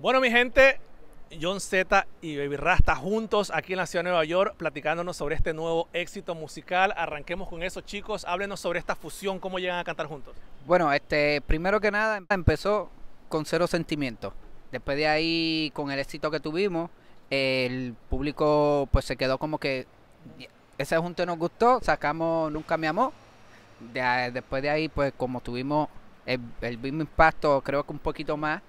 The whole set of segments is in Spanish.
Bueno, mi gente, John Z y Baby Rasta juntos aquí en la ciudad de Nueva York platicándonos sobre este nuevo éxito musical. Arranquemos con eso, chicos. Háblenos sobre esta fusión, cómo llegan a cantar juntos. Bueno, este, primero que nada empezó con cero sentimientos. Después de ahí, con el éxito que tuvimos, el público pues se quedó como que ese junte nos gustó, sacamos Nunca me amó. después de ahí, pues como tuvimos el, el mismo impacto, creo que un poquito más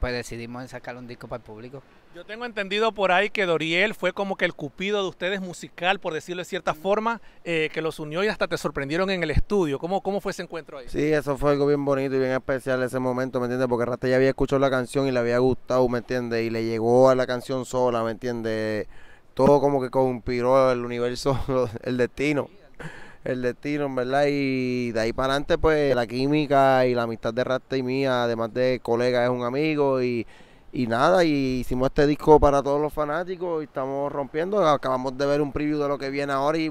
pues decidimos sacar un disco para el público. Yo tengo entendido por ahí que Doriel fue como que el cupido de ustedes musical, por decirlo de cierta mm. forma, eh, que los unió y hasta te sorprendieron en el estudio. ¿Cómo, ¿Cómo fue ese encuentro ahí? Sí, eso fue algo bien bonito y bien especial ese momento, ¿me entiendes? Porque Rasta ya había escuchado la canción y le había gustado, ¿me entiendes? Y le llegó a la canción sola, ¿me entiendes? Todo como que conspiró el universo, el destino el destino, ¿verdad? Y de ahí para adelante, pues la química y la amistad de Rasta y mía, además de colega, es un amigo y, nada, y hicimos este disco para todos los fanáticos y estamos rompiendo. Acabamos de ver un preview de lo que viene ahora y...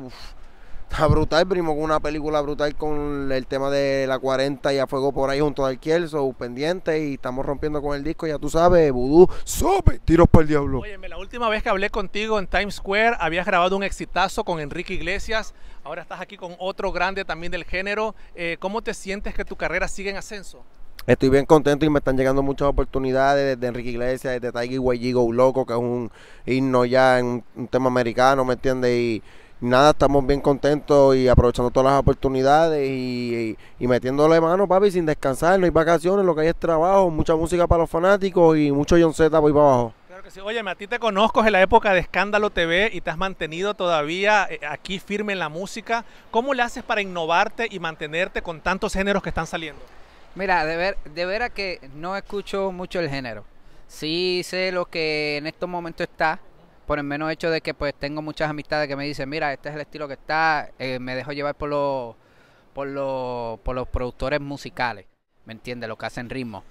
Está brutal, primo, con una película brutal con el tema de la 40 y a fuego por ahí junto al Kielso, pendiente, y estamos rompiendo con el disco, ya tú sabes, Vudú, sube, tiros para el diablo. Oye, la última vez que hablé contigo en Times Square, habías grabado un exitazo con Enrique Iglesias, ahora estás aquí con otro grande también del género. Eh, ¿Cómo te sientes que tu carrera sigue en ascenso? Estoy bien contento y me están llegando muchas oportunidades desde Enrique Iglesias, desde Tiger Way Go Loco, que es un himno ya en un, tema americano, ¿me entiendes? Y nada, estamos bien contentos y aprovechando todas las oportunidades y, metiéndole mano, papi, sin descansar. No hay vacaciones, lo que hay es trabajo, mucha música para los fanáticos y mucho John Z voy para abajo. Oye, a ti te conozco en la época de Escándalo TV y te has mantenido todavía eh, aquí firme en la música. ¿Cómo le haces para innovarte y mantenerte con tantos géneros que están saliendo? Mira, de, ver, de veras que no escucho mucho el género. Sí sé lo que en estos momentos está, por el menos hecho de que pues tengo muchas amistades que me dicen, mira, este es el estilo que está, eh, me dejo llevar por los, por los, por los productores musicales, ¿me entiendes? Lo que hacen ritmo.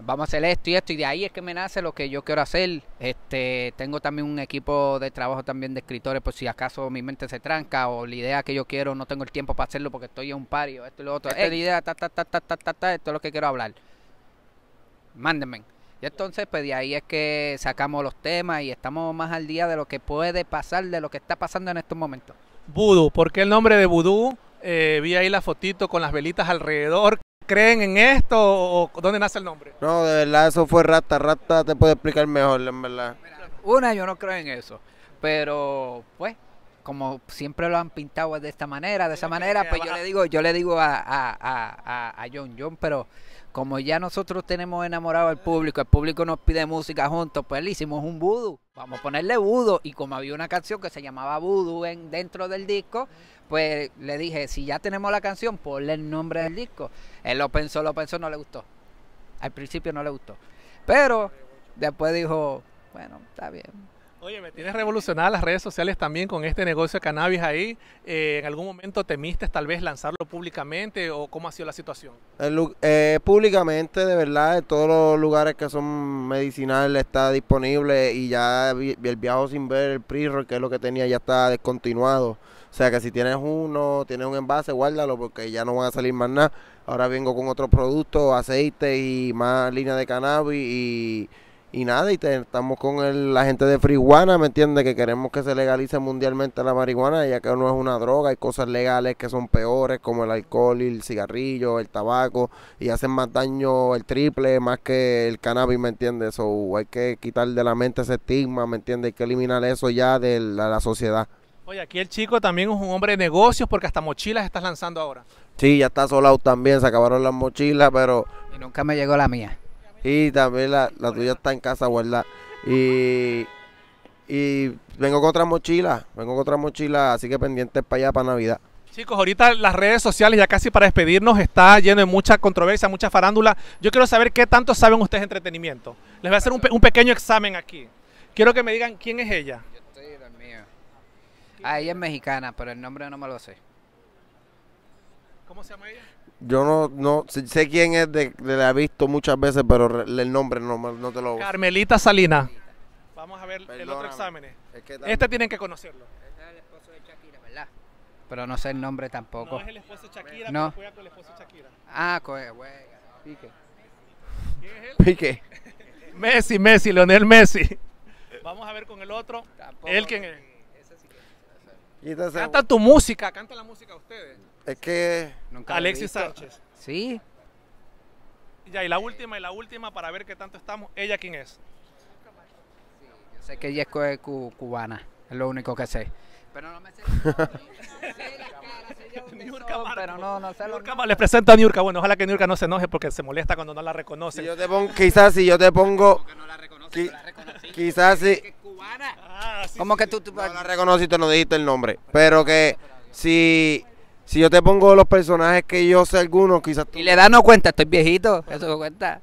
Vamos a hacer esto y esto, y de ahí es que me nace lo que yo quiero hacer. Este, tengo también un equipo de trabajo también de escritores, por si acaso mi mente se tranca, o la idea que yo quiero, no tengo el tiempo para hacerlo porque estoy en un pario, esto y lo otro. Esta es la idea, ta, ta, ta, ta, ta, ta, ta, esto es lo que quiero hablar. Mándenme. Y entonces, pues de ahí es que sacamos los temas y estamos más al día de lo que puede pasar, de lo que está pasando en estos momentos. Vudú, ¿por qué el nombre de Vudú? Eh, vi ahí la fotito con las velitas alrededor. ¿Creen en esto o dónde nace el nombre? No, de verdad, eso fue Rata. Rata te puedo explicar mejor, en verdad. una, yo no creo en eso. Pero, pues, como siempre lo han pintado de esta manera, de esa manera, pues yo le digo, yo le digo a, John John, pero como ya nosotros tenemos enamorado al público, el público nos pide música juntos, pues le hicimos un vudú. Vamos a ponerle vudú. Y como había una canción que se llamaba vudú dentro del disco, pues le dije, si ya tenemos la canción, ponle el nombre del disco. Él lo pensó, lo pensó, no le gustó. Al principio no le gustó. Pero después dijo, bueno, está bien, Oye, me tienes revolucionado las redes sociales también con este negocio de cannabis ahí. Eh, ¿En algún momento temiste tal vez lanzarlo públicamente o cómo ha sido la situación? Eh, públicamente, de verdad, en todos los lugares que son medicinales está disponible y ya el viajo sin ver el pre que es lo que tenía, ya está descontinuado. O sea que si tienes uno, tienes un envase, guárdalo porque ya no van a salir más nada. Ahora vengo con otro producto, aceite y más línea de cannabis y y nada, y estamos con la gente de Frijuana, ¿me entiendes? Que queremos que se legalice mundialmente la marihuana, ya que no es una droga, hay cosas legales que son peores, como el alcohol, y el cigarrillo, el tabaco, y hacen más daño el triple, más que el cannabis, ¿me entiendes? So, hay que quitar de la mente ese estigma, ¿me entiendes? Hay que eliminar eso ya de la, sociedad. Oye, aquí el chico también es un hombre de negocios porque hasta mochilas estás lanzando ahora. Sí, ya está solado también, se acabaron las mochilas, pero... Y nunca me llegó la mía. Y también la, la tuya está en casa guardada. Y, vengo con otra mochila vengo con otra mochila, así que pendientes para allá, para Navidad. Chicos, ahorita las redes sociales, ya casi para despedirnos, está lleno de mucha controversia, mucha farándula. Yo quiero saber qué tanto saben ustedes de entretenimiento. Les voy a hacer un, un pequeño examen aquí. Quiero que me digan quién es ella. Yo estoy Ah, ella es mexicana, pero el nombre no me lo sé. ¿Cómo se llama ella? Yo no, no sé quién es, le de he visto muchas veces, pero el nombre no, no te lo... Carmelita Salina. Vamos a ver el otro examen. este tienen que conocerlo. Este es el esposo de Shakira, ¿verdad? Pero no sé el nombre tampoco. No es el esposo de Shakira, no. fue con el esposo de Shakira. Ah, Pique. ¿Quién es él? Pique. Messi, Messi, Leonel Messi. Vamos a ver con el otro. Tampoco, ¿Él quién es? sí que... Canta tu música, canta la música a ustedes. Es que. Alexis Sánchez. Sí. Ya, y la última, y la última para ver qué tanto estamos. ¿Ella quién es? Sí, yo sé que ella es cubana, es lo único que sé. Pero no me sé. Niurka pero no, no sé Nurka. les presento a Niurka. Bueno, ojalá que Niurka no se enoje porque se molesta cuando no la reconoce. yo te pongo, quizás si yo te pongo. No la reconoce, qui, la la quizás si. Ah, sí, ¿Cómo que tú, tú, No la y tú no dijiste el nombre. Pero que si si yo te pongo los personajes que yo sé algunos, quizás tú... Y le danos cuenta, estoy viejito, eso no cuenta.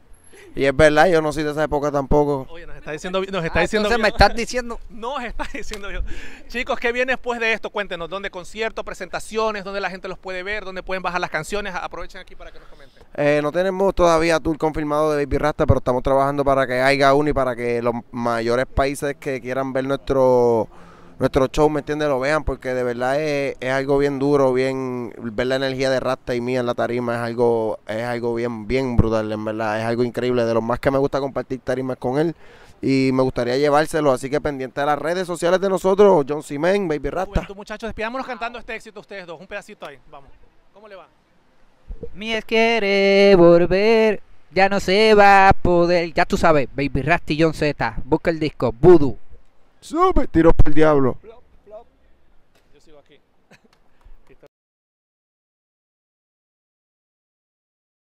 Y es verdad, yo no soy de esa época tampoco. Oye, nos está diciendo, nos está ah, diciendo. Entonces me estás diciendo. Nos está diciendo. yo. Chicos, ¿qué viene después de esto? Cuéntenos, ¿dónde conciertos, presentaciones, dónde la gente los puede ver, dónde pueden bajar las canciones? Aprovechen aquí para que nos comenten. Eh, no tenemos todavía tour confirmado de Baby Rasta, pero estamos trabajando para que haya uno y para que los mayores países que quieran ver nuestro nuestro show, ¿me entiendes? Lo vean porque de verdad es, algo bien duro, bien ver la energía de Rasta y mía en la tarima es algo es algo bien bien brutal, en verdad, es algo increíble, de lo más que me gusta compartir tarimas con él y me gustaría llevárselo, así que pendiente de las redes sociales de nosotros, John Simen, Baby Rasta. muchachos, despidámonos cantando este éxito ustedes dos, un pedacito ahí, vamos. ¿Cómo le va? es quiere volver, ya no se va a poder, ya tú sabes, Baby Rasta y John Z, busca el disco Voodoo sube, tiró por el diablo.